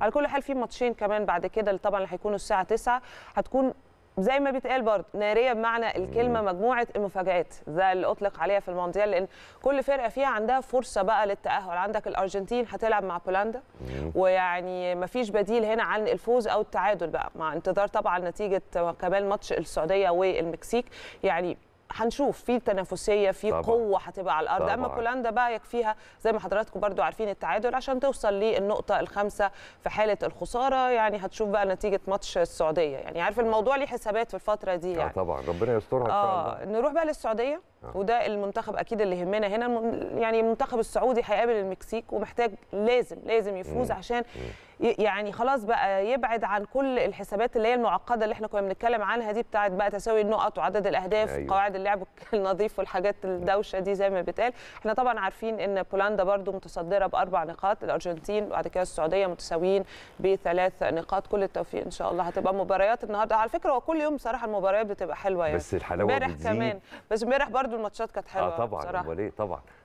على كل حال في ماتشين كمان بعد كده اللي طبعا هيكونوا الساعه 9 هتكون زي ما بيتقال برضه ناريه بمعنى الكلمه مجموعه المفاجات ده اللي اطلق عليها في المونديال لان كل فرقه فيها عندها فرصه بقى للتاهل عندك الارجنتين هتلعب مع بولندا ويعني ما فيش بديل هنا عن الفوز او التعادل بقى مع انتظار طبعا نتيجه كمان ماتش السعوديه والمكسيك يعني هنشوف في تنافسيه في طبعا. قوه هتبقى على الارض طبعا. اما بولندا بقى يكفيها زي ما حضراتكم برضو عارفين التعادل عشان توصل للنقطه الخامسه في حاله الخساره يعني هتشوف بقى نتيجه ماتش السعوديه يعني عارف الموضوع ليه حسابات في الفتره دي آه، يعني طبعا ربنا يسترها آه. نروح بقى للسعوديه آه. وده المنتخب اكيد اللي يهمنا هنا يعني المنتخب السعودي هيقابل المكسيك ومحتاج لازم لازم يفوز عشان يعني خلاص بقى يبعد عن كل الحسابات اللي هي المعقده اللي احنا كنا بنتكلم عنها دي بتاعت بقى تساوي النقط وعدد الاهداف أيوة. قواعد اللعب النظيف والحاجات الدوشه دي زي ما بتقال احنا طبعا عارفين ان بولندا برده متصدره باربع نقاط الارجنتين وبعد كده السعوديه متساويين بثلاث نقاط كل التوفيق ان شاء الله هتبقى مباريات النهارده على فكره هو كل يوم بصراحه المباريات بتبقى حلوه يعني بس الحلاوه بتزيد كمان بس امبارح برده برضو الماتشات كانت آه حلوه اه طبعا امال ايه طبعا